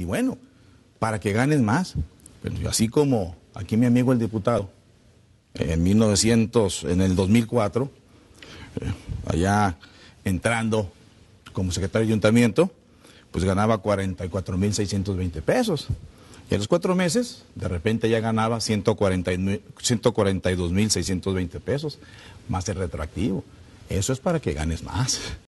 Y bueno, para que ganes más. Pues así como aquí mi amigo el diputado, en 1900, en el 2004, eh, allá entrando como secretario de ayuntamiento, pues ganaba 44.620 pesos. Y a los cuatro meses, de repente ya ganaba 142.620 pesos, más el retroactivo. Eso es para que ganes más.